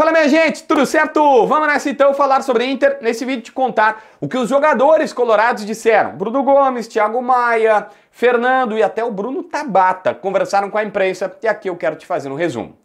Fala minha gente, tudo certo? Vamos nessa então falar sobre Inter nesse vídeo te contar o que os jogadores colorados disseram. Bruno Gomes, Thiago Maia, Fernando e até o Bruno Tabata conversaram com a imprensa e aqui eu quero te fazer um resumo.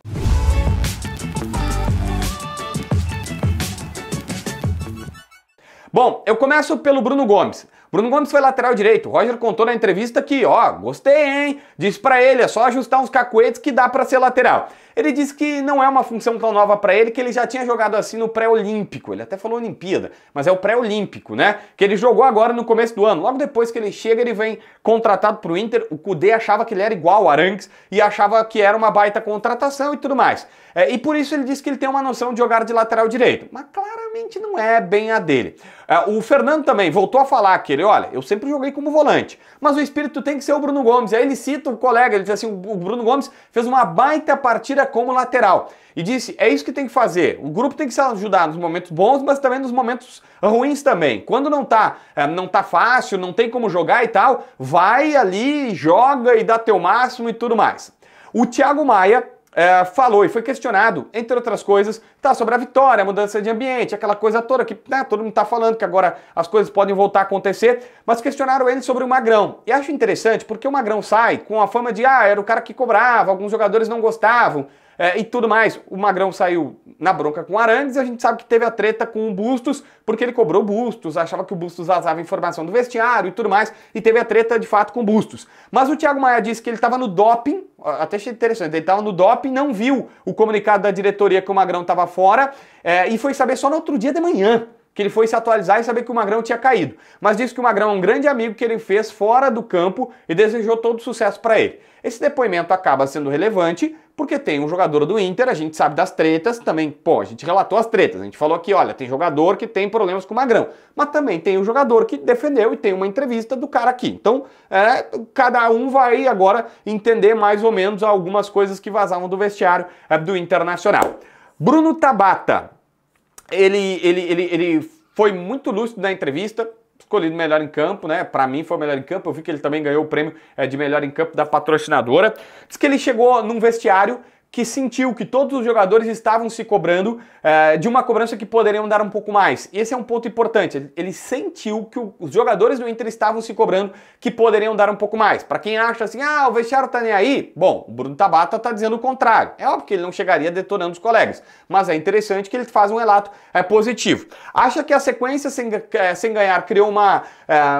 Bom, eu começo pelo Bruno Gomes. Bruno Gomes foi lateral direito. O Roger contou na entrevista que, ó, gostei, hein? Disse para ele, é só ajustar uns cacoetes que dá para ser lateral. Ele disse que não é uma função tão nova para ele, que ele já tinha jogado assim no pré-olímpico. Ele até falou Olimpíada, mas é o pré-olímpico, né? Que ele jogou agora no começo do ano. Logo depois que ele chega, ele vem contratado pro Inter. O Cudê achava que ele era igual ao Arangues e achava que era uma baita contratação e tudo mais. É, e por isso ele disse que ele tem uma noção de jogar de lateral direito. Mas claramente não é bem a dele. É, o Fernando também voltou a falar que ele olha, eu sempre joguei como volante, mas o espírito tem que ser o Bruno Gomes. aí ele cita o colega, ele diz assim: o Bruno Gomes fez uma baita partida como lateral. E disse: é isso que tem que fazer. O grupo tem que se ajudar nos momentos bons, mas também nos momentos ruins também. Quando não tá, eh, não tá fácil, não tem como jogar e tal, vai ali, joga e dá teu máximo e tudo mais. O Thiago Maia é, falou e foi questionado, entre outras coisas, tá, sobre a vitória, a mudança de ambiente, aquela coisa toda que né, todo mundo está falando que agora as coisas podem voltar a acontecer, mas questionaram ele sobre o Magrão. E acho interessante porque o Magrão sai com a fama de, ah, era o cara que cobrava, alguns jogadores não gostavam, é, e tudo mais. O Magrão saiu na bronca com o e a gente sabe que teve a treta com o Bustos, porque ele cobrou Bustos, achava que o Bustos vazava informação do vestiário e tudo mais, e teve a treta de fato com o Bustos. Mas o Thiago Maia disse que ele estava no doping até achei interessante, ele estava no dop não viu o comunicado da diretoria que o Magrão estava fora é, e foi saber só no outro dia de manhã que ele foi se atualizar e saber que o Magrão tinha caído. Mas disse que o Magrão é um grande amigo que ele fez fora do campo e desejou todo sucesso para ele. Esse depoimento acaba sendo relevante porque tem um jogador do Inter, a gente sabe das tretas, também, pô, a gente relatou as tretas, a gente falou aqui, olha, tem jogador que tem problemas com o Magrão, mas também tem um jogador que defendeu e tem uma entrevista do cara aqui. Então, é, cada um vai agora entender mais ou menos algumas coisas que vazavam do vestiário é, do Internacional. Bruno Tabata, ele, ele, ele, ele foi muito lúcido na entrevista, escolhido melhor em campo, né? Para mim foi o melhor em campo. Eu vi que ele também ganhou o prêmio é, de melhor em campo da patrocinadora. Diz que ele chegou num vestiário que sentiu que todos os jogadores estavam se cobrando é, de uma cobrança que poderiam dar um pouco mais. Esse é um ponto importante. Ele sentiu que o, os jogadores do Inter estavam se cobrando que poderiam dar um pouco mais. Para quem acha assim, ah, o vestiário tá nem aí, bom, o Bruno Tabata tá dizendo o contrário. É óbvio que ele não chegaria detonando os colegas, mas é interessante que ele faz um relato é, positivo. Acha que a sequência sem, é, sem ganhar criou uma,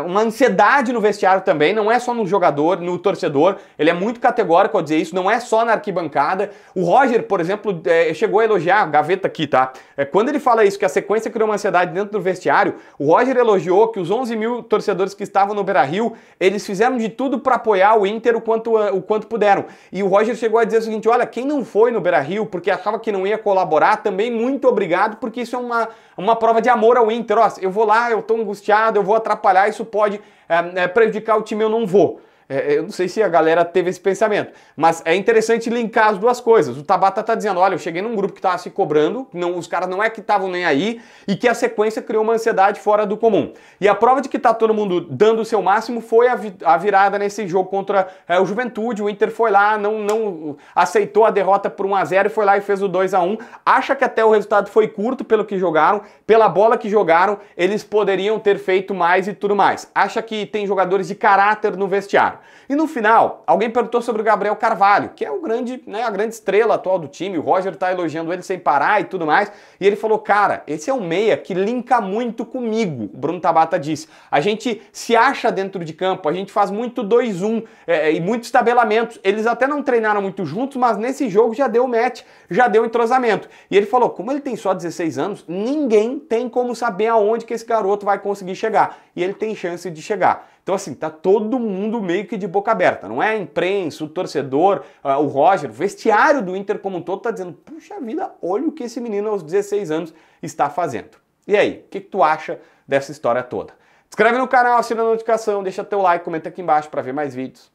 uma ansiedade no vestiário também, não é só no jogador, no torcedor. Ele é muito categórico ao dizer isso, não é só na arquibancada. O Roger, por exemplo, é, chegou a elogiar, a gaveta aqui, tá? É, quando ele fala isso, que a sequência criou uma ansiedade dentro do vestiário, o Roger elogiou que os 11 mil torcedores que estavam no Beira-Rio, eles fizeram de tudo para apoiar o Inter o quanto, ah, o quanto puderam. E o Roger chegou a dizer o seguinte, olha, quem não foi no Beira-Rio porque achava que não ia colaborar, também muito obrigado, porque isso é uma, uma prova de amor ao Inter. Ó, eu vou lá, eu tô angustiado, eu vou atrapalhar, isso pode é, prejudicar o time, eu não vou. É, eu não sei se a galera teve esse pensamento, mas é interessante linkar as duas coisas. O Tabata tá dizendo: olha, eu cheguei num grupo que tava se cobrando, não, os caras não é que estavam nem aí, e que a sequência criou uma ansiedade fora do comum. E a prova de que tá todo mundo dando o seu máximo foi a, vi a virada nesse jogo contra é, o Juventude. O Inter foi lá, não, não aceitou a derrota por 1x0 e foi lá e fez o 2 a 1 Acha que até o resultado foi curto pelo que jogaram, pela bola que jogaram, eles poderiam ter feito mais e tudo mais. Acha que tem jogadores de caráter no vestiário. Bolsonaro. E no final, alguém perguntou sobre o Gabriel Carvalho, que é o grande, né, a grande estrela atual do time. O Roger está elogiando ele sem parar e tudo mais. E ele falou: "Cara, esse é um meia que linka muito comigo". O Bruno Tabata disse: "A gente se acha dentro de campo, a gente faz muito 2-1 é, e muitos tabelamentos. Eles até não treinaram muito juntos, mas nesse jogo já deu match, já deu entrosamento". E ele falou: "Como ele tem só 16 anos, ninguém tem como saber aonde que esse garoto vai conseguir chegar". E ele tem chance de chegar. Então, assim, tá todo mundo meio que de boca aberta. Não é a imprensa, o torcedor, ah, o Roger, o vestiário do Inter como um todo tá dizendo: puxa vida, olha o que esse menino aos 16 anos está fazendo. E aí, o que, que tu acha dessa história toda? Inscreve no canal, assina a notificação, deixa teu like, comenta aqui embaixo para ver mais vídeos.